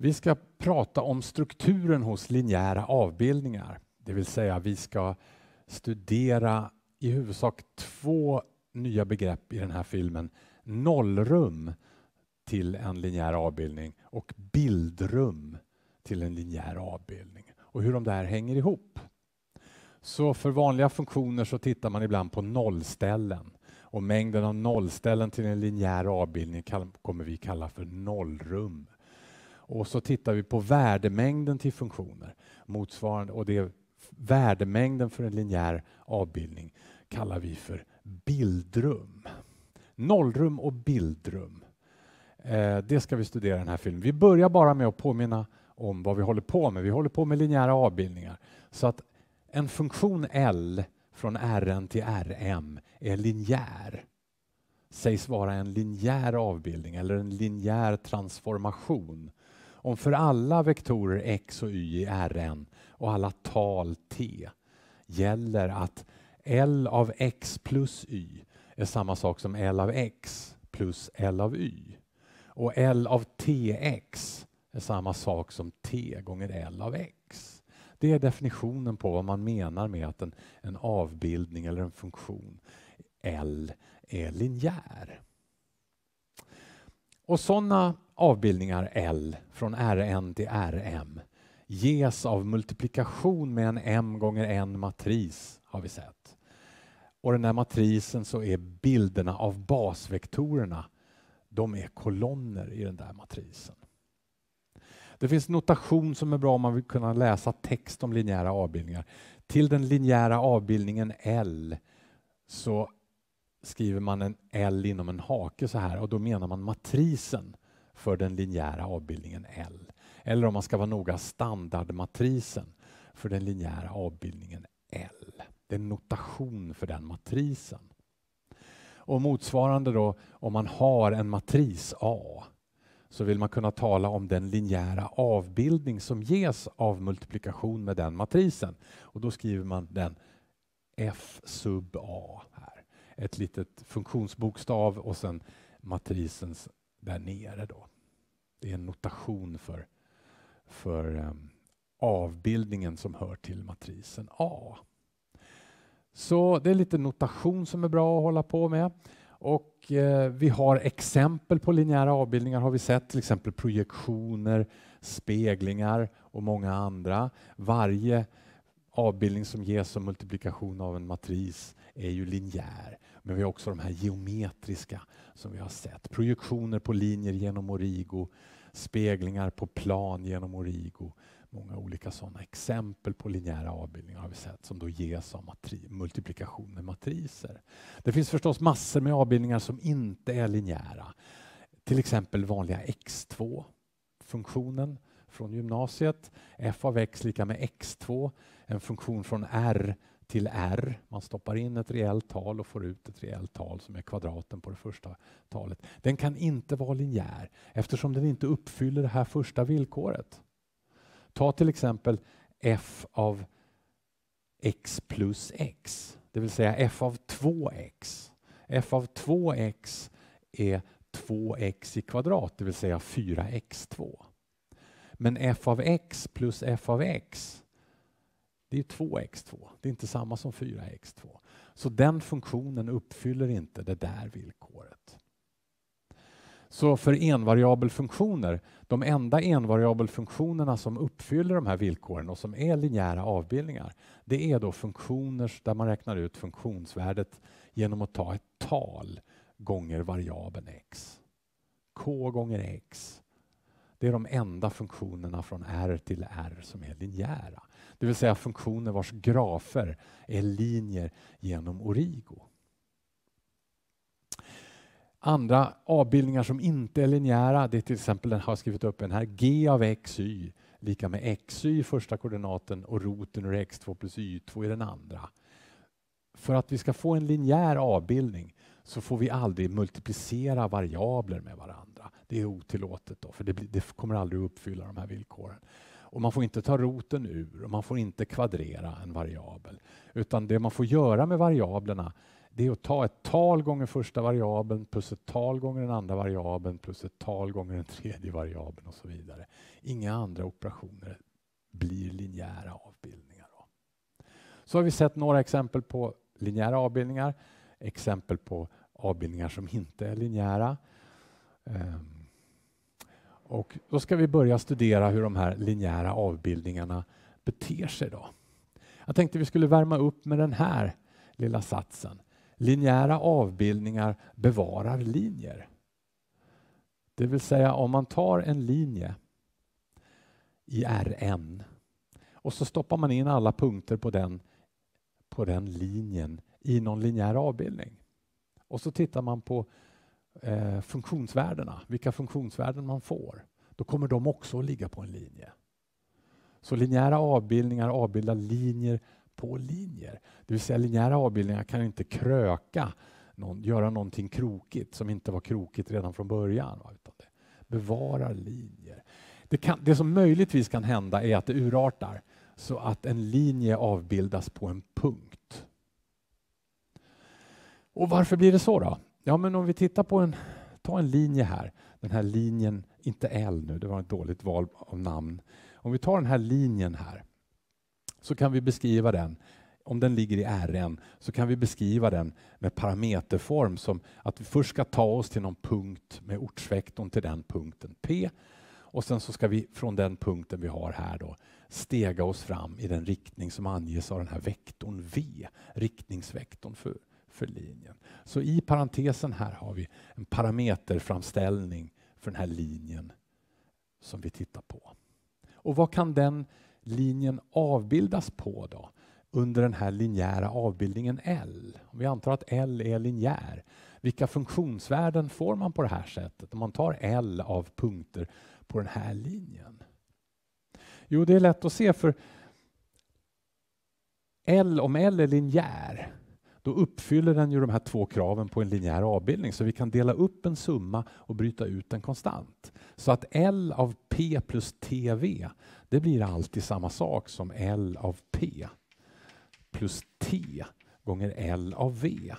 Vi ska prata om strukturen hos linjära avbildningar. Det vill säga vi ska studera i huvudsak två nya begrepp i den här filmen. Nollrum till en linjär avbildning och bildrum till en linjär avbildning och hur de där hänger ihop. Så för vanliga funktioner så tittar man ibland på nollställen och mängden av nollställen till en linjär avbildning kommer vi kalla för nollrum. Och så tittar vi på värdemängden till funktioner motsvarande och det värdemängden för en linjär avbildning kallar vi för bildrum. Nollrum och bildrum. Eh, det ska vi studera i den här filmen. Vi börjar bara med att påminna om vad vi håller på med. Vi håller på med linjära avbildningar. Så att en funktion L från Rn till Rm är linjär sägs vara en linjär avbildning eller en linjär transformation om för alla vektorer x och y i Rn och alla tal t gäller att L av x plus y är samma sak som L av x plus L av y. Och L av tx är samma sak som t gånger L av x. Det är definitionen på vad man menar med att en, en avbildning eller en funktion L är linjär. Och sådana avbildningar L från Rn till Rm ges av multiplikation med en m gånger en matris har vi sett. Och den här matrisen så är bilderna av basvektorerna de är kolonner i den där matrisen. Det finns notation som är bra om man vill kunna läsa text om linjära avbildningar. Till den linjära avbildningen L så skriver man en L inom en hake så här och då menar man matrisen för den linjära avbildningen L. Eller om man ska vara noga, standardmatrisen för den linjära avbildningen L. Det är en notation för den matrisen. Och motsvarande då, om man har en matris A så vill man kunna tala om den linjära avbildning som ges av multiplikation med den matrisen. Och då skriver man den F sub A här ett litet funktionsbokstav och sen matrisens där nere. Då. Det är en notation för, för um, avbildningen som hör till matrisen A. Så det är lite notation som är bra att hålla på med. Och eh, vi har exempel på linjära avbildningar har vi sett, till exempel projektioner, speglingar och många andra. Varje avbildning som ges som multiplikation av en matris är ju linjär. Men vi har också de här geometriska som vi har sett. Projektioner på linjer genom Origo, speglingar på plan genom Origo. Många olika sådana exempel på linjära avbildningar har vi sett som då ges av matri multiplikation med matriser. Det finns förstås massor med avbildningar som inte är linjära. Till exempel vanliga x2-funktionen från gymnasiet. f av x lika med x2, en funktion från r till R. Man stoppar in ett reellt tal och får ut ett reellt tal som är kvadraten på det första talet. Den kan inte vara linjär eftersom den inte uppfyller det här första villkoret. Ta till exempel f av x plus x, det vill säga f av 2x. f av 2x är 2x i kvadrat, det vill säga 4x2. Men f av x plus f av x det är 2x2, det är inte samma som 4x2. Så den funktionen uppfyller inte det där villkoret. Så för envariabelfunktioner, de enda envariabelfunktionerna som uppfyller de här villkoren och som är linjära avbildningar, det är då funktioner där man räknar ut funktionsvärdet genom att ta ett tal gånger variabeln x. k gånger x. Det är de enda funktionerna från r till r som är linjära. Det vill säga funktioner vars grafer är linjer genom origo. Andra avbildningar som inte är linjära, det är till exempel den har skrivit upp en här, g av XY y lika med xy i första koordinaten och roten ur x2 plus y2 i den andra. För att vi ska få en linjär avbildning så får vi aldrig multiplicera variabler med varandra. Det är otillåtet, då, för det, blir, det kommer aldrig uppfylla de här villkoren. Och man får inte ta roten ur och man får inte kvadrera en variabel. Utan det man får göra med variablerna det är att ta ett tal gånger första variabeln plus ett tal gånger den andra variabeln plus ett tal gånger den tredje variabeln och så vidare. Inga andra operationer blir linjära avbildningar. Så har vi sett några exempel på linjära avbildningar, exempel på avbildningar som inte är linjära. Ehm, och då ska vi börja studera hur de här linjära avbildningarna beter sig. Då. Jag tänkte vi skulle värma upp med den här lilla satsen. Linjära avbildningar bevarar linjer. Det vill säga om man tar en linje i Rn och så stoppar man in alla punkter på den, på den linjen i någon linjär avbildning. Och så tittar man på eh, funktionsvärdena, vilka funktionsvärden man får, då kommer de också att ligga på en linje. Så linjära avbildningar avbildar linjer på linjer. Det vill säga linjära avbildningar kan inte kröka, någon, göra någonting krokigt som inte var krokigt redan från början. utan det bevarar linjer. Det, kan, det som möjligtvis kan hända är att det urartar så att en linje avbildas på en punkt. Och varför blir det så då? Ja, men om vi tittar på en, ta en linje här, den här linjen, inte L nu, det var ett dåligt val av namn. Om vi tar den här linjen här så kan vi beskriva den om den ligger i Rn så kan vi beskriva den med parameterform som att vi först ska ta oss till någon punkt med ortsvektorn till den punkten P och sen så ska vi från den punkten vi har här då stega oss fram i den riktning som anges av den här vektorn V, riktningsvektorn för för linjen. Så i parentesen här har vi en parameterframställning för den här linjen som vi tittar på. Och vad kan den linjen avbildas på då? under den här linjära avbildningen L. Om vi antar att L är linjär, vilka funktionsvärden får man på det här sättet om man tar L av punkter på den här linjen? Jo, det är lätt att se för L, om L är linjär, då uppfyller den ju de här två kraven på en linjär avbildning. Så vi kan dela upp en summa och bryta ut den konstant. Så att L av P plus TV, det blir alltid samma sak som L av P plus T gånger L av V.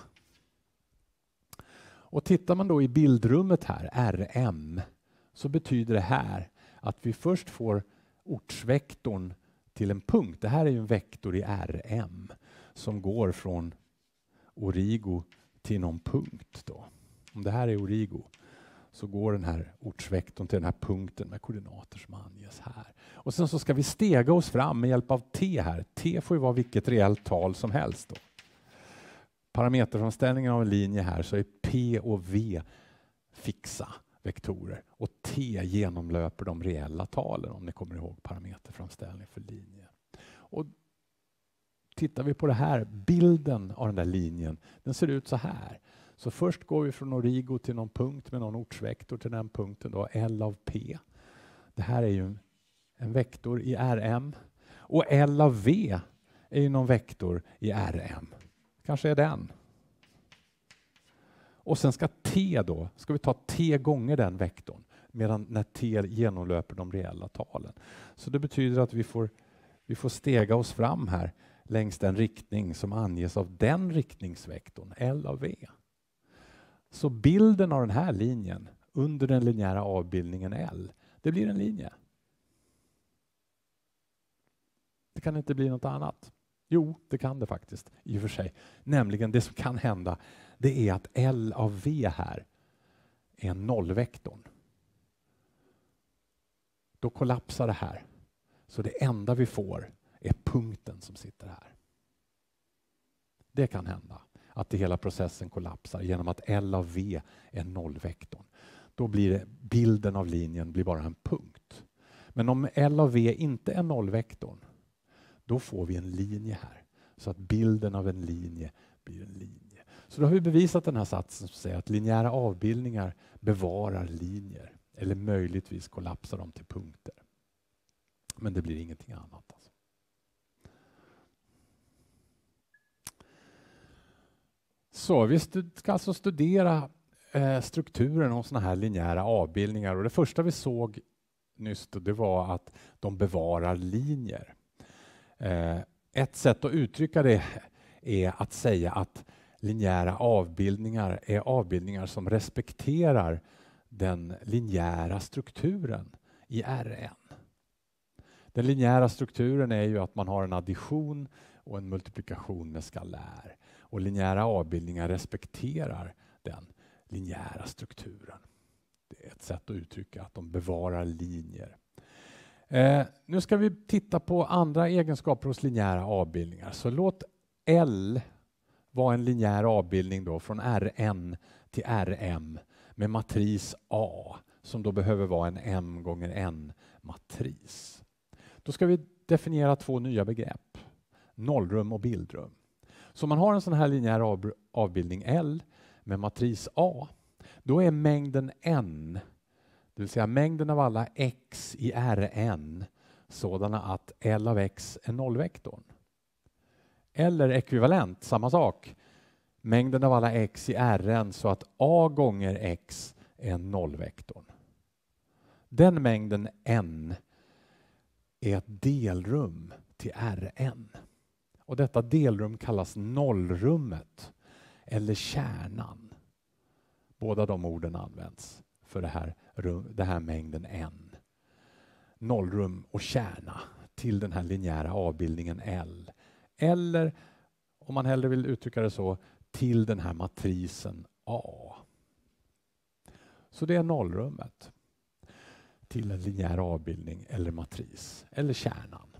Och tittar man då i bildrummet här, RM, så betyder det här att vi först får ortsvektorn till en punkt. Det här är ju en vektor i RM som går från Origo till någon punkt. Då. Om det här är Origo så går den här ortsvektorn till den här punkten med koordinater som anges här. Och sen så ska vi stega oss fram med hjälp av t här. t får ju vara vilket reellt tal som helst. Då. Parameterframställningen av en linje här så är p och v fixa vektorer och t genomlöper de reella talen om ni kommer ihåg parameterframställning för linjer. Och tittar vi på det här, bilden av den där linjen, den ser ut så här. Så först går vi från origo till någon punkt med någon ortsvektor till den punkten då, L av P. Det här är ju en vektor i RM. Och L av V är ju någon vektor i RM. Kanske är den. Och sen ska T då, ska vi ta T gånger den vektorn medan när T genomlöper de reella talen. Så det betyder att vi får, vi får stega oss fram här längs den riktning som anges av den riktningsvektorn, L av V. Så bilden av den här linjen under den linjära avbildningen L, det blir en linje. Det kan inte bli något annat. Jo, det kan det faktiskt, i och för sig. Nämligen, det som kan hända, det är att L av V här är nollvektorn. Då kollapsar det här. Så det enda vi får är punkten som sitter här. Det kan hända att det hela processen kollapsar genom att L av V är nollvektorn. Då blir det, bilden av linjen blir bara en punkt. Men om L av V inte är nollvektorn, då får vi en linje här. Så att bilden av en linje blir en linje. Så då har vi bevisat den här satsen som säger att linjära avbildningar bevarar linjer. Eller möjligtvis kollapsar de till punkter. Men det blir ingenting annat. Så vi ska alltså studera eh, strukturen hos sådana här linjära avbildningar och det första vi såg nyss det var att de bevarar linjer. Eh, ett sätt att uttrycka det är att säga att linjära avbildningar är avbildningar som respekterar den linjära strukturen i Rn. Den linjära strukturen är ju att man har en addition och en multiplikation med skallär och linjära avbildningar respekterar den linjära strukturen. Det är ett sätt att uttrycka att de bevarar linjer. Eh, nu ska vi titta på andra egenskaper hos linjära avbildningar. Så låt L vara en linjär avbildning då från Rn till Rm med matris A som då behöver vara en m gånger n-matris. Då ska vi definiera två nya begrepp, nollrum och bildrum. Så om man har en sån här linjär av, avbildning L med matris A, då är mängden n, det vill säga mängden av alla x i Rn, sådana att L av x är nollvektorn. Eller ekvivalent, samma sak, mängden av alla x i Rn så att A gånger x är nollvektorn. Den mängden n är ett delrum till Rn. Och detta delrum kallas nollrummet eller kärnan. Båda de orden används för det här, det här mängden n. Nollrum och kärna till den här linjära avbildningen L. Eller om man hellre vill uttrycka det så, till den här matrisen A. Så det är nollrummet till en linjär avbildning eller matris eller kärnan.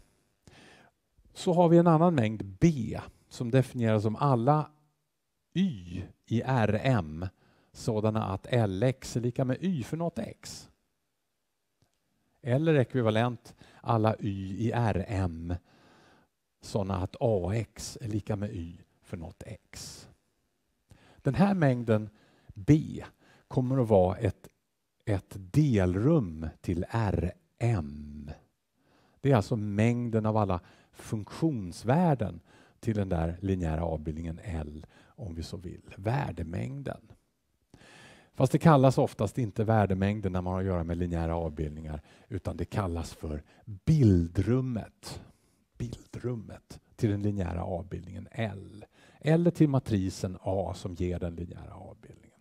Så har vi en annan mängd B som definieras som alla Y i RM sådana att LX är lika med Y för något X. Eller ekvivalent alla Y i RM sådana att AX är lika med Y för något X. Den här mängden B kommer att vara ett, ett delrum till RM. Det är alltså mängden av alla funktionsvärden till den där linjära avbildningen L, om vi så vill, värdemängden. Fast det kallas oftast inte värdemängden när man har att göra med linjära avbildningar, utan det kallas för bildrummet. Bildrummet till den linjära avbildningen L, eller till matrisen A som ger den linjära avbildningen.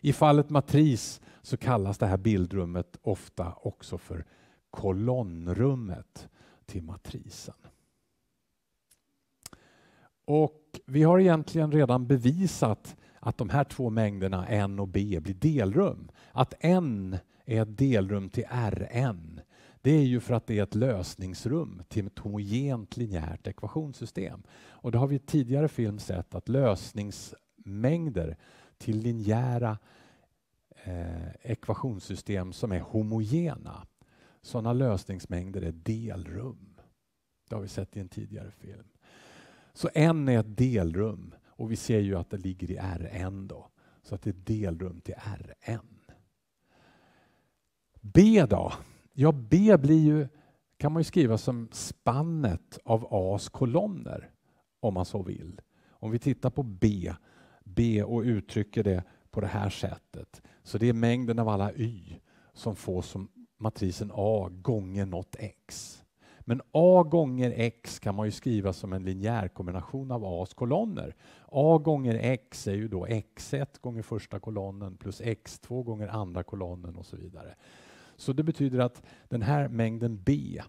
I fallet matris så kallas det här bildrummet ofta också för kolonnrummet till matrisen. Och vi har egentligen redan bevisat att de här två mängderna n och b blir delrum. Att n är ett delrum till Rn. Det är ju för att det är ett lösningsrum till ett homogent linjärt ekvationssystem. Och det har vi i tidigare film sett att lösningsmängder till linjära eh, ekvationssystem som är homogena. Sådana lösningsmängder är delrum. Det har vi sett i en tidigare film. Så n är ett delrum och vi ser ju att det ligger i Rn då. Så att det är ett delrum till Rn. B då? Ja, B blir ju, kan man ju skriva som spannet av A's kolonner om man så vill. Om vi tittar på B, B och uttrycker det på det här sättet. Så det är mängden av alla y som får som matrisen A gånger något x. Men a gånger x kan man ju skriva som en linjär kombination av a's kolonner. a gånger x är ju då x1 gånger första kolonnen plus x2 gånger andra kolonnen och så vidare. Så det betyder att den här mängden b,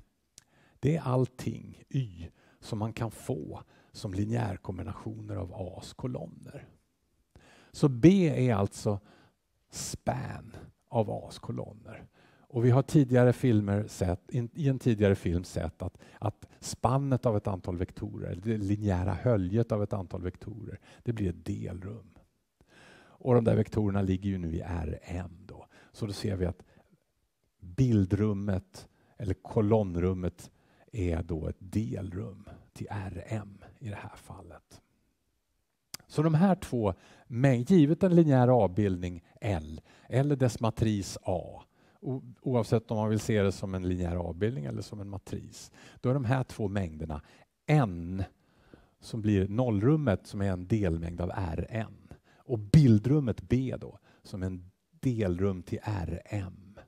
det är allting, y, som man kan få som linjärkombinationer av a's kolonner. Så b är alltså span av a's kolonner. Och vi har tidigare filmer sett, i en tidigare film sett att, att spannet av ett antal vektorer, det linjära höljet av ett antal vektorer, det blir ett delrum. Och de där vektorerna ligger ju nu i Rm. Då. Så då ser vi att bildrummet, eller kolonnrummet, är då ett delrum till Rm i det här fallet. Så de här två, givet en linjär avbildning L, eller dess matris A, oavsett om man vill se det som en linjär avbildning eller som en matris. Då är de här två mängderna n som blir nollrummet som är en delmängd av Rn och bildrummet B då som en delrum till Rm.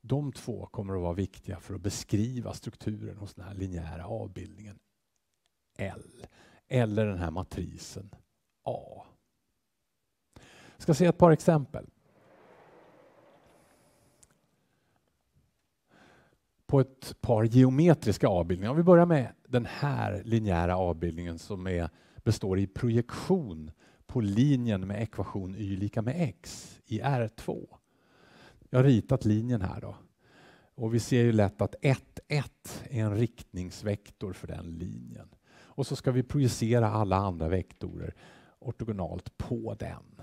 De två kommer att vara viktiga för att beskriva strukturen hos den här linjära avbildningen L eller den här matrisen A. Jag ska se ett par exempel. på ett par geometriska avbildningar. Om vi börjar med den här linjära avbildningen som är, består i projektion på linjen med ekvation y lika med x i R2. Jag har ritat linjen här. då. Och Vi ser ju lätt att 1, 1 är en riktningsvektor för den linjen. Och så ska vi projicera alla andra vektorer ortogonalt på den.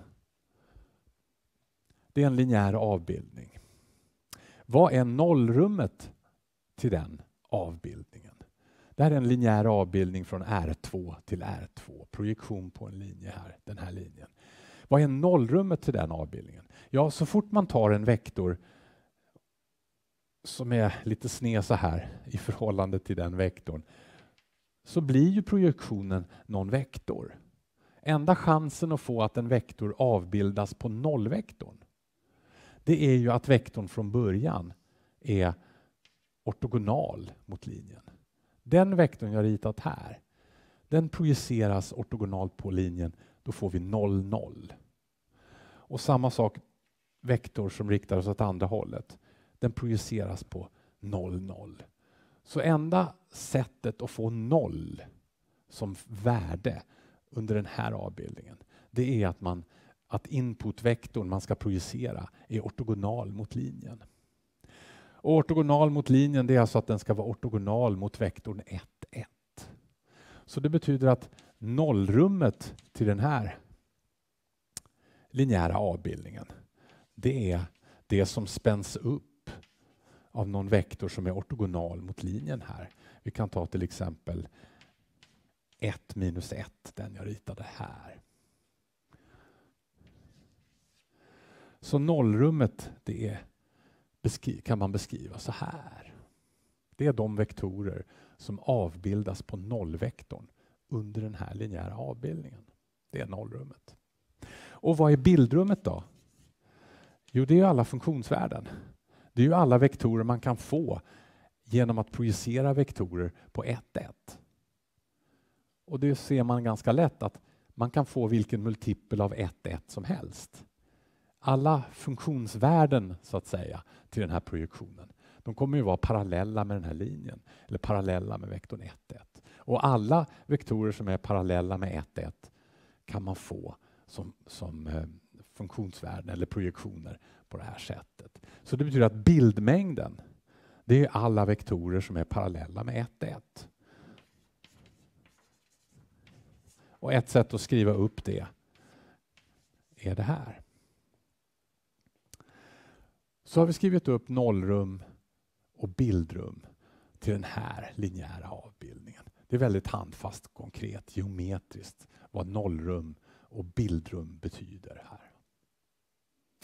Det är en linjär avbildning. Vad är nollrummet till den avbildningen. Det här är en linjär avbildning från R2 till R2, projektion på en linje här, den här linjen. Vad är nollrummet till den avbildningen? Ja, så fort man tar en vektor som är lite sned så här i förhållande till den vektorn så blir ju projektionen någon vektor. Enda chansen att få att en vektor avbildas på nollvektorn det är ju att vektorn från början är ortogonal mot linjen. Den vektorn jag ritat här, den projiceras ortogonalt på linjen. Då får vi 0, 0. Och samma sak, vektor som riktar oss åt andra hållet, den projiceras på 0, 0. Så enda sättet att få 0 som värde under den här avbildningen, det är att, man, att inputvektorn man ska projicera är ortogonal mot linjen. Och ortogonal mot linjen, det är alltså att den ska vara ortogonal mot vektorn 1, 1. Så det betyder att nollrummet till den här linjära avbildningen, det är det som spänns upp av någon vektor som är ortogonal mot linjen här. Vi kan ta till exempel 1 minus 1, den jag ritade här. Så nollrummet, det är kan man beskriva så här. Det är de vektorer som avbildas på nollvektorn under den här linjära avbildningen. Det är nollrummet. Och vad är bildrummet då? Jo, det är alla funktionsvärden. Det är ju alla vektorer man kan få genom att projicera vektorer på 1,1. Och det ser man ganska lätt att man kan få vilken multipel av 1,1 som helst alla funktionsvärden så att säga till den här projektionen. De kommer ju vara parallella med den här linjen, eller parallella med vektorn 1.1. Och alla vektorer som är parallella med 1.1 kan man få som, som eh, funktionsvärden eller projektioner på det här sättet. Så det betyder att bildmängden, det är alla vektorer som är parallella med 1.1. Och ett sätt att skriva upp det är det här så har vi skrivit upp nollrum och bildrum till den här linjära avbildningen. Det är väldigt handfast, konkret, geometriskt vad nollrum och bildrum betyder här.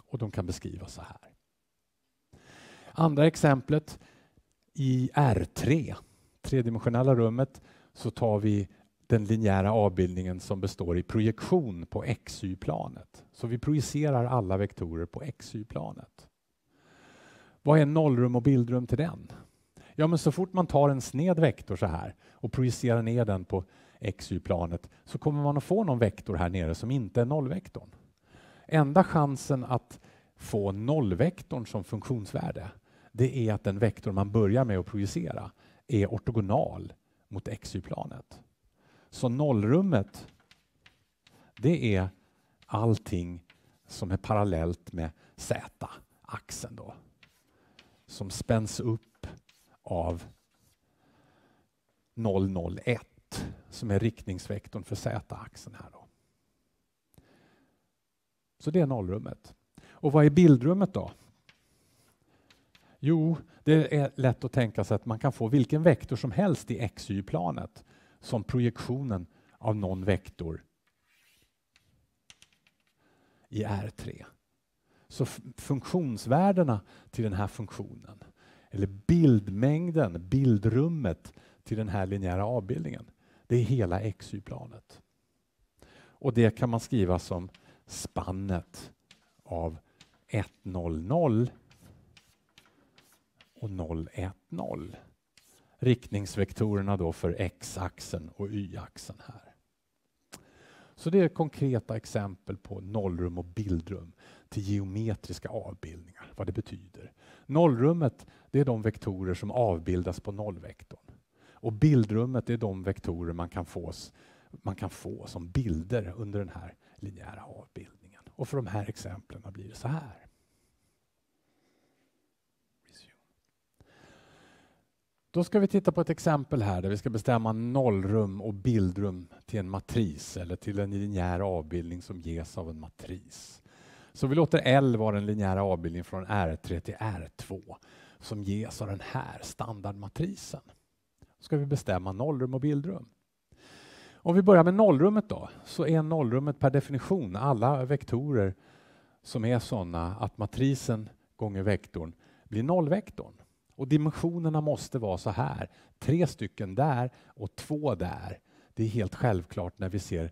Och de kan beskrivas så här. Andra exemplet i R3, tredimensionella rummet, så tar vi den linjära avbildningen som består i projektion på xy-planet. Så vi projicerar alla vektorer på xy-planet. Vad är nollrum och bildrum till den? Ja, men så fort man tar en sned vektor så här och projicerar ner den på xy-planet så kommer man att få någon vektor här nere som inte är nollvektorn. Enda chansen att få nollvektorn som funktionsvärde det är att den vektor man börjar med att projicera är ortogonal mot xy-planet. Så nollrummet det är allting som är parallellt med z-axeln. då som spänns upp av 001 som är riktningsvektorn för z-axeln. här. Då. Så det är nollrummet. Och vad är bildrummet då? Jo, det är lätt att tänka sig att man kan få vilken vektor som helst i xy-planet som projektionen av någon vektor i R3. Så funktionsvärdena till den här funktionen, eller bildmängden, bildrummet till den här linjära avbildningen, det är hela xy-planet. Och det kan man skriva som spannet av 100 och 010. Riktningsvektorerna då för x-axeln och y-axeln här. Så det är konkreta exempel på nollrum och bildrum till geometriska avbildningar, vad det betyder. Nollrummet det är de vektorer som avbildas på nollvektorn. Och bildrummet är de vektorer man kan, fås, man kan få som bilder under den här linjära avbildningen. Och för de här exemplen blir det så här. Då ska vi titta på ett exempel här där vi ska bestämma nollrum och bildrum till en matris eller till en linjär avbildning som ges av en matris. Så vi låter L vara den linjära avbildningen från R3 till R2 som ges av den här standardmatrisen. ska vi bestämma nollrum och bildrum. Om vi börjar med nollrummet då, så är nollrummet per definition alla vektorer som är sådana att matrisen gånger vektorn blir nollvektorn. Och dimensionerna måste vara så här, tre stycken där och två där. Det är helt självklart när vi ser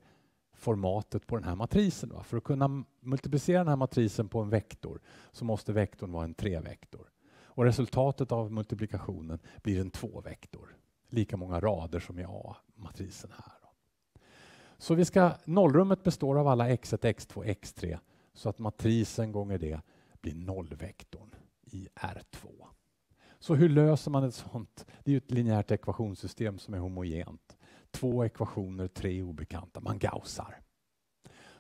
formatet på den här matrisen. Va? För att kunna multiplicera den här matrisen på en vektor så måste vektorn vara en trevektor. Och resultatet av multiplikationen blir en tvåvektor. Lika många rader som i A-matrisen här. Då. Så vi ska, nollrummet består av alla x1, x2, x3 så att matrisen gånger det blir nollvektorn i R2. Så hur löser man ett sånt? Det är ju ett linjärt ekvationssystem som är homogent två ekvationer, tre obekanta. Man gaussar.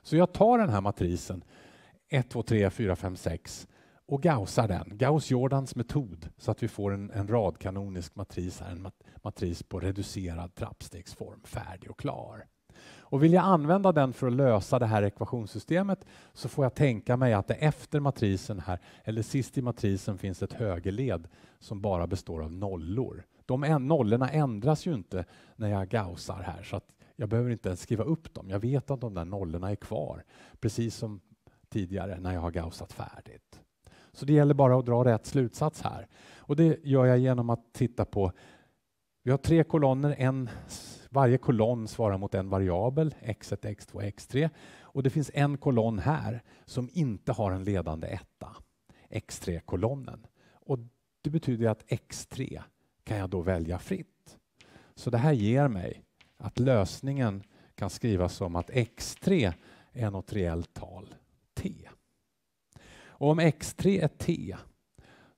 Så jag tar den här matrisen 1, 2, 3, 4, 5, 6 och gaussar den. Gauss-Jordans metod så att vi får en, en radkanonisk matris här, en mat matris på reducerad trappstegsform, färdig och klar. Och vill jag använda den för att lösa det här ekvationssystemet så får jag tänka mig att det efter matrisen här, eller sist i matrisen finns ett högerled som bara består av nollor. De nollorna ändras ju inte när jag gaussar här så att jag behöver inte ens skriva upp dem. Jag vet att de där nollorna är kvar, precis som tidigare när jag har gaussat färdigt. Så det gäller bara att dra rätt slutsats här. Och det gör jag genom att titta på, vi har tre kolonner, en, varje kolonn svarar mot en variabel, x1, x2, x3. Och det finns en kolonn här som inte har en ledande etta, x3-kolonnen. Och det betyder att x3 kan jag då välja fritt. Så det här ger mig att lösningen kan skrivas som att x3 är något reellt tal, t. Och om x3 är t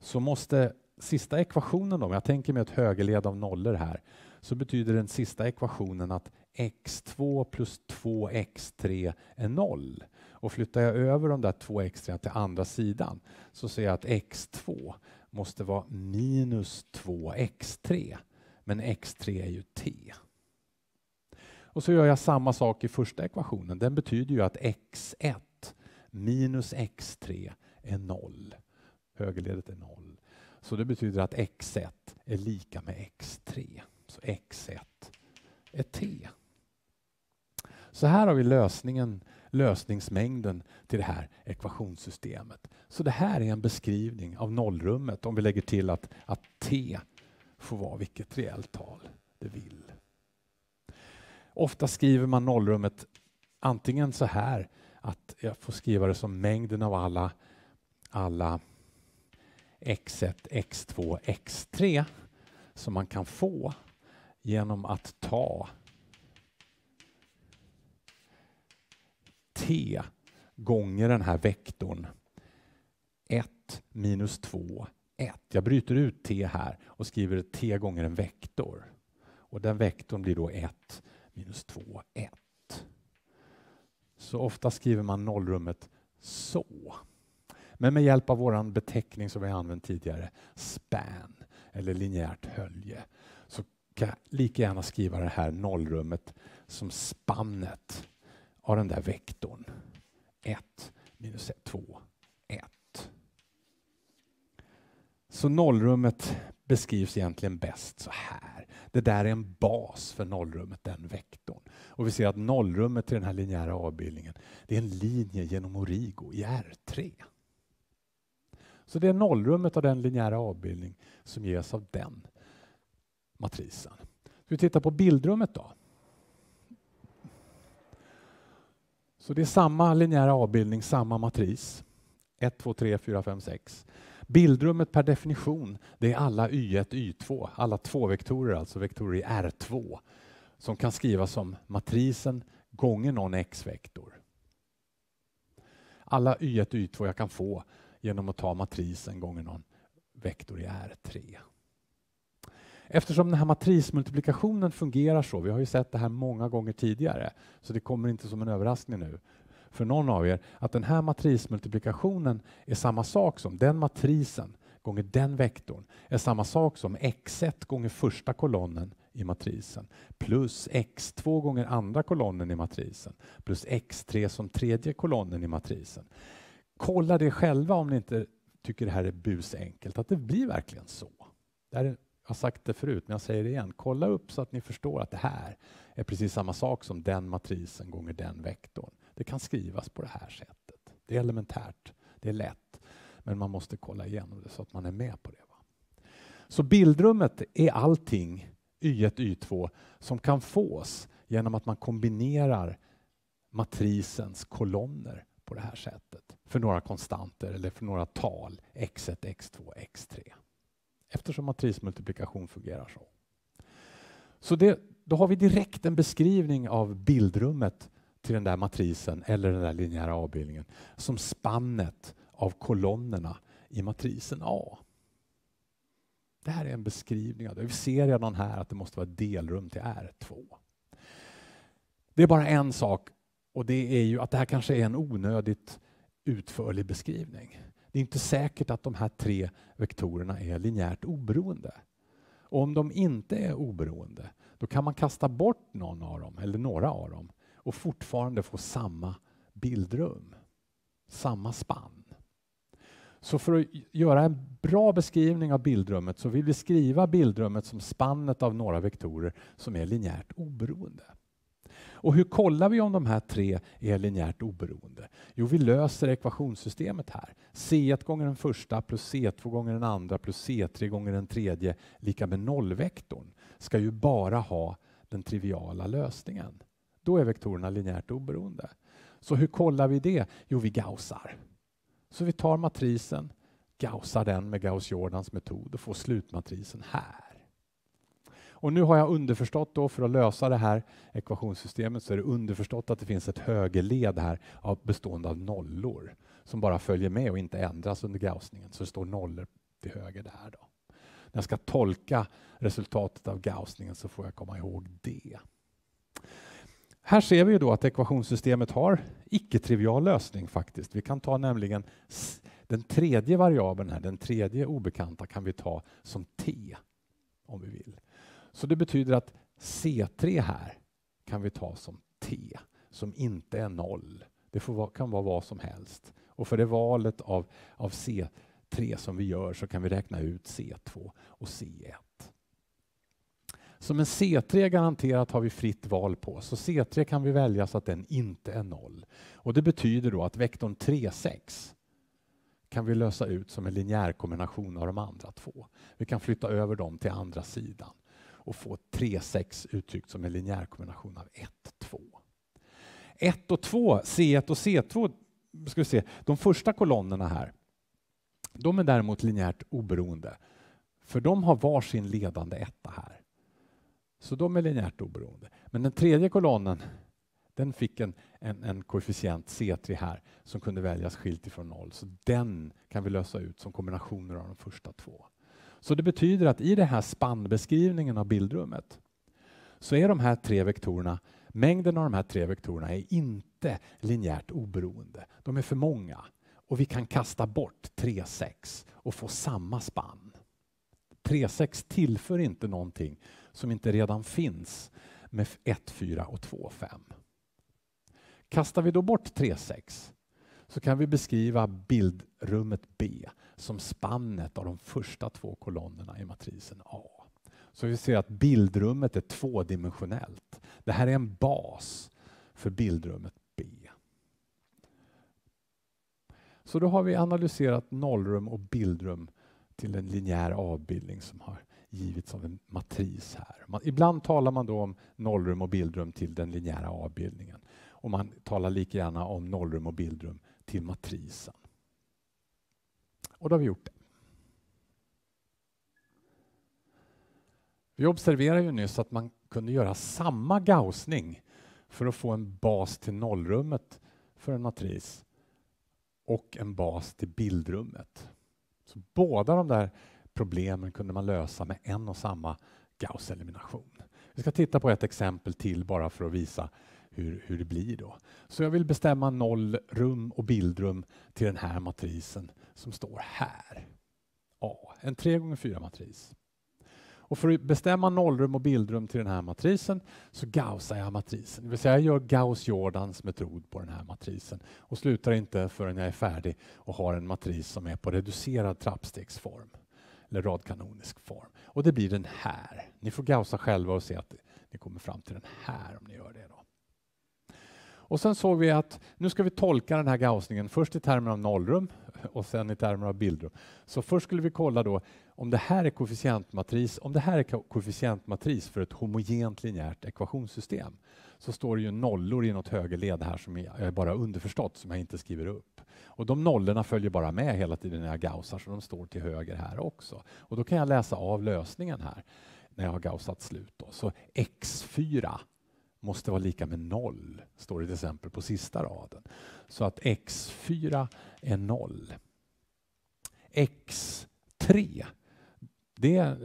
så måste sista ekvationen, då, om jag tänker mig ett högerled av nollor här, så betyder den sista ekvationen att x2 plus 2x3 är noll. Och flyttar jag över de där två x 3 till andra sidan så ser jag att x2 måste vara minus 2x3. Men x3 är ju t. Och så gör jag samma sak i första ekvationen. Den betyder ju att x1 minus x3 är 0. Högerledet är 0. Så det betyder att x1 är lika med x3. Så x1 är t. Så här har vi lösningen, lösningsmängden till det här ekvationssystemet. Så det här är en beskrivning av nollrummet om vi lägger till att, att t får vara vilket reellt tal det vill. Ofta skriver man nollrummet antingen så här att jag får skriva det som mängden av alla, alla x1, x2, x3 som man kan få genom att ta t gånger den här vektorn 1 minus 2, 1. Jag bryter ut t här och skriver t gånger en vektor. Och den vektorn blir då 1 minus 2, 1. Så ofta skriver man nollrummet så. Men med hjälp av vår beteckning som vi använt tidigare, span eller linjärt hölje, så kan jag lika gärna skriva det här nollrummet som spannet av den där vektorn. 1 minus 2, 1. Så nollrummet beskrivs egentligen bäst så här. Det där är en bas för nollrummet, den vektorn. Och vi ser att nollrummet i den här linjära avbildningen, det är en linje genom Origo i R3. Så det är nollrummet av den linjära avbildning som ges av den matrisen. Ska vi titta på bildrummet då? Så det är samma linjära avbildning, samma matris. 1, 2, 3, 4, 5, 6. Bildrummet per definition det är alla y1, y2, alla tvåvektorer, alltså vektorer i R2 som kan skrivas som matrisen gånger någon x-vektor. Alla y1 y2 jag kan få genom att ta matrisen gånger någon vektor i R3. Eftersom den här matrismultiplikationen fungerar så, vi har ju sett det här många gånger tidigare, så det kommer inte som en överraskning nu för någon av er, att den här matrismultiplikationen är samma sak som den matrisen gånger den vektorn är samma sak som x1 gånger första kolonnen i matrisen plus x2 gånger andra kolonnen i matrisen plus x3 som tredje kolonnen i matrisen. Kolla det själva om ni inte tycker det här är busenkelt, att det blir verkligen så. Det här är jag har sagt det förut, men jag säger det igen. Kolla upp så att ni förstår att det här är precis samma sak som den matrisen gånger den vektorn. Det kan skrivas på det här sättet. Det är elementärt, det är lätt, men man måste kolla igenom det så att man är med på det. Va? Så bildrummet är allting Y1, Y2 som kan fås genom att man kombinerar matrisens kolonner på det här sättet för några konstanter eller för några tal x1, x2, x3 eftersom matrismultiplikation fungerar så. Så det, då har vi direkt en beskrivning av bildrummet till den där matrisen eller den där linjära avbildningen som spannet av kolonnerna i matrisen A. Det här är en beskrivning av det. Vi ser redan här att det måste vara delrum till R2. Det är bara en sak och det är ju att det här kanske är en onödigt utförlig beskrivning. Det är inte säkert att de här tre vektorerna är linjärt oberoende. Och om de inte är oberoende, då kan man kasta bort någon av dem, eller några av dem, och fortfarande få samma bildrum, samma spann. Så för att göra en bra beskrivning av bildrummet så vill vi skriva bildrummet som spannet av några vektorer som är linjärt oberoende. Och hur kollar vi om de här tre är linjärt oberoende? Jo, vi löser ekvationssystemet här. C1 gånger den första plus C2 gånger den andra plus C3 gånger den tredje lika med nollvektorn ska ju bara ha den triviala lösningen. Då är vektorerna linjärt oberoende. Så hur kollar vi det? Jo, vi gaussar. Så vi tar matrisen, gaussar den med Gauss-Jordans metod och får slutmatrisen här. Och nu har jag underförstått då, för att lösa det här ekvationssystemet, så är det underförstått att det finns ett högerled här av, bestående av nollor som bara följer med och inte ändras under gaussningen. Så det står nollor till höger där. Då. När jag ska tolka resultatet av gaussningen så får jag komma ihåg det. Här ser vi då att ekvationssystemet har icke-trivial lösning faktiskt. Vi kan ta nämligen den tredje variabeln här, den tredje obekanta kan vi ta som t om vi vill. Så det betyder att C3 här kan vi ta som T, som inte är noll. Det vara, kan vara vad som helst. Och för det valet av, av C3 som vi gör så kan vi räkna ut C2 och C1. Som en C3 garanterat har vi fritt val på, så C3 kan vi välja så att den inte är noll. Och det betyder då att vektorn 3,6 kan vi lösa ut som en linjär kombination av de andra två. Vi kan flytta över dem till andra sidan och få 3-6 uttryckt som en linjär kombination av 1-2. 1 och 2, C1 och C2, ska vi se, de första kolonnerna här, de är däremot linjärt oberoende. För de har var sin ledande etta här. Så de är linjärt oberoende. Men den tredje kolonnen, den fick en, en, en, koefficient C3 här som kunde väljas skilt ifrån noll. Så den kan vi lösa ut som kombinationer av de första två. Så det betyder att i den här spannbeskrivningen av bildrummet så är de här tre vektorerna, mängden av de här tre vektorerna är inte linjärt oberoende. De är för många och vi kan kasta bort 3,6 och få samma spann. 3,6 tillför inte någonting som inte redan finns med 1, 4 och 2,5. Kastar vi då bort 3,6 så kan vi beskriva bildrummet B som spannet av de första två kolonnerna i matrisen A. Så vi ser att bildrummet är tvådimensionellt. Det här är en bas för bildrummet B. Så då har vi analyserat nollrum och bildrum till en linjär avbildning som har givits av en matris här. Man, ibland talar man då om nollrum och bildrum till den linjära avbildningen och man talar lika gärna om nollrum och bildrum till matrisen. Och då har vi gjort det. Vi observerade ju nyss att man kunde göra samma gaussning för att få en bas till nollrummet för en matris och en bas till bildrummet. Så båda de där problemen kunde man lösa med en och samma Gauss-elimination. Vi ska titta på ett exempel till bara för att visa hur, hur det blir. då. Så jag vill bestämma nollrum och bildrum till den här matrisen som står här. A, en 3 gånger 4 matris. Och för att bestämma nollrum och bildrum till den här matrisen så gaussar jag matrisen. Det vill säga jag gör Gauss-Jordans metod på den här matrisen och slutar inte förrän jag är färdig och har en matris som är på reducerad trappstegsform eller radkanonisk form. Och det blir den här. Ni får gaussa själva och se att ni kommer fram till den här om ni gör det. Och sen såg vi att nu ska vi tolka den här gaussningen först i termer av nollrum och sen i termer av bildrum. Så först skulle vi kolla då om det här är koefficientmatris, om det här är koefficientmatris för ett homogent linjärt ekvationssystem så står det ju nollor i något högerled här som är bara underförstått som jag inte skriver upp. Och de nollorna följer bara med hela tiden när jag gaussar så de står till höger här också. Och då kan jag läsa av lösningen här när jag har gaussat slut. Då. Så x4 måste vara lika med noll, står det till exempel på sista raden. Så att x4 är noll. x3, det,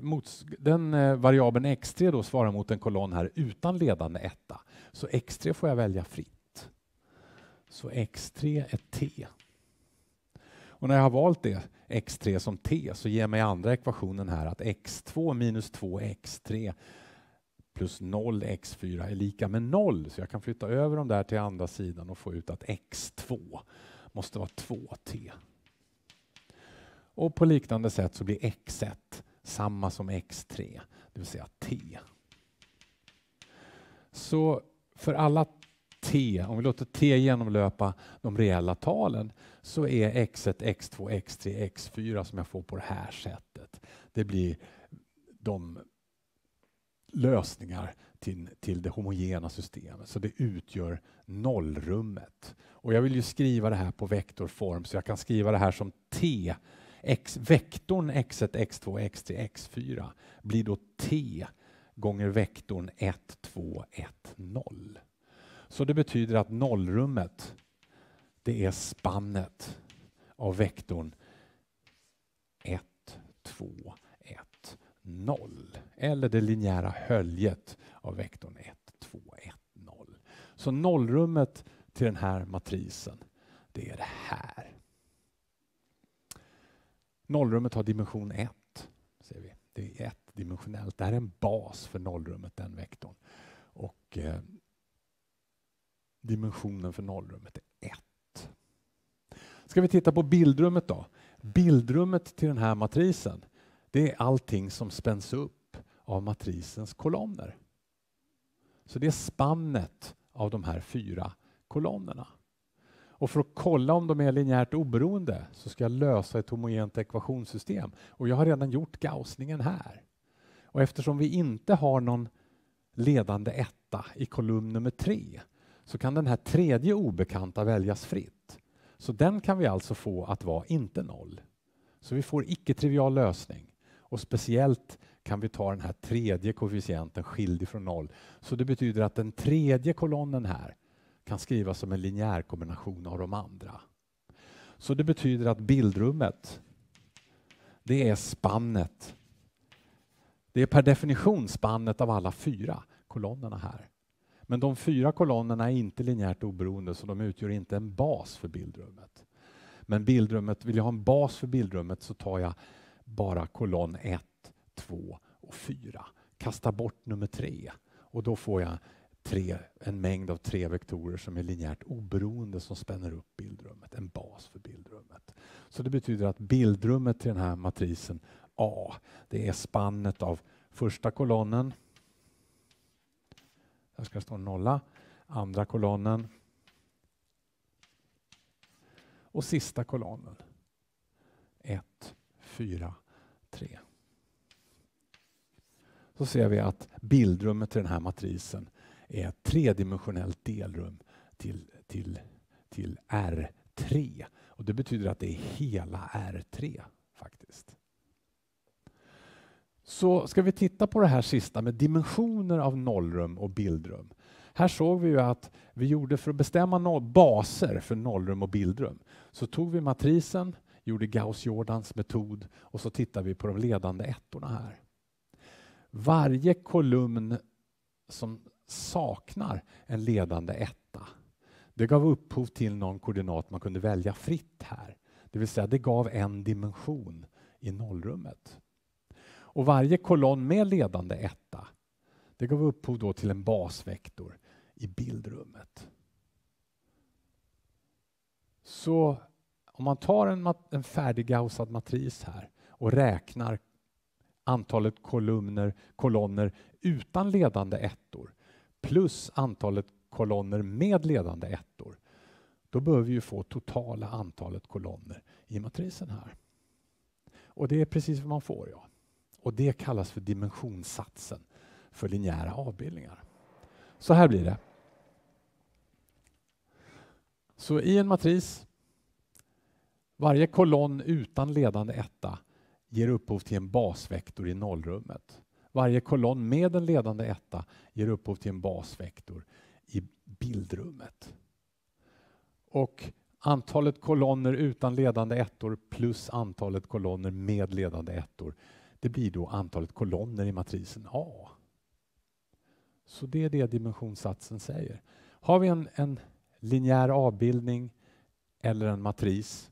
den eh, variabeln x3 då svarar mot en kolonn här utan ledande etta. Så x3 får jag välja fritt. Så x3 är t. Och när jag har valt det, x3 som t, så ger mig andra ekvationen här att x2 minus 2x3 plus 0x4 är lika med 0. Så jag kan flytta över dem där till andra sidan och få ut att x2 måste vara 2t. Och på liknande sätt så blir x1 samma som x3, det vill säga t. Så för alla t, om vi låter t genomlöpa de reella talen, så är x1, x2, x3, x4 som jag får på det här sättet. Det blir de lösningar till, till det homogena systemet, så det utgör nollrummet. Och jag vill ju skriva det här på vektorform, så jag kan skriva det här som t. X, vektorn x1, x2, x3, x4 blir då t gånger vektorn 1, 2, 1, 0. Så det betyder att nollrummet, det är spannet av vektorn 1, 2, 0 eller det linjära höljet av vektorn 1, 2, 1, 0. Så nollrummet till den här matrisen, det är det här. Nollrummet har dimension 1, ser vi. Det är ettdimensionellt. Det här är en bas för nollrummet, den vektorn. Och eh, dimensionen för nollrummet är 1. Ska vi titta på bildrummet då? Bildrummet till den här matrisen, det är allting som spänns upp av matrisens kolonner. Så det är spannet av de här fyra kolonnerna. Och för att kolla om de är linjärt oberoende så ska jag lösa ett homogent ekvationssystem. Och jag har redan gjort gaussningen här. Och eftersom vi inte har någon ledande etta i kolumn nummer tre så kan den här tredje obekanta väljas fritt. Så den kan vi alltså få att vara inte noll. Så vi får icke-trivial lösning. Och speciellt kan vi ta den här tredje koefficienten skild från noll. Så det betyder att den tredje kolonnen här kan skrivas som en linjär kombination av de andra. Så det betyder att bildrummet, det är spannet. Det är per definition spannet av alla fyra kolonnerna här. Men de fyra kolonnerna är inte linjärt oberoende så de utgör inte en bas för bildrummet. Men bildrummet, vill jag ha en bas för bildrummet så tar jag bara kolonn 1, 2 och 4. Kasta bort nummer 3 och då får jag tre, en mängd av tre vektorer som är linjärt oberoende som spänner upp bildrummet, en bas för bildrummet. Så det betyder att bildrummet till den här matrisen A, det är spannet av första kolonnen, där ska det stå nolla, andra kolonnen och sista kolonnen, 1, 4, 3. Så ser vi att bildrummet till den här matrisen är ett tredimensionellt delrum till, till, till R3. Och det betyder att det är hela R3 faktiskt. Så ska vi titta på det här sista med dimensioner av nollrum och bildrum. Här såg vi ju att vi gjorde för att bestämma baser för nollrum och bildrum så tog vi matrisen gjorde Gauss-Jordans metod och så tittar vi på de ledande ettorna här. Varje kolumn som saknar en ledande etta det gav upphov till någon koordinat man kunde välja fritt här. Det vill säga det gav en dimension i nollrummet. Och varje kolonn med ledande etta det gav upphov då till en basvektor i bildrummet. Så om man tar en, en färdig gaussad matris här och räknar antalet kolumner, kolonner utan ledande ettor plus antalet kolonner med ledande ettor, då behöver vi ju få totala antalet kolonner i matrisen här. Och det är precis vad man får. ja. Och det kallas för dimensionssatsen för linjära avbildningar. Så här blir det. Så i en matris varje kolonn utan ledande etta ger upphov till en basvektor i nollrummet. Varje kolonn med en ledande etta ger upphov till en basvektor i bildrummet. Och antalet kolonner utan ledande ettor plus antalet kolonner med ledande ettor, det blir då antalet kolonner i matrisen A. Så det är det dimensionssatsen säger. Har vi en, en linjär avbildning eller en matris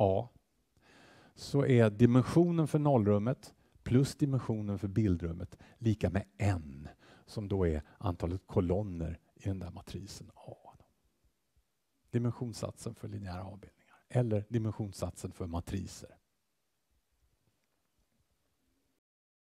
A så är dimensionen för nollrummet plus dimensionen för bildrummet lika med n som då är antalet kolonner i den där matrisen A. Dimensionssatsen för linjära avbildningar eller dimensionssatsen för matriser.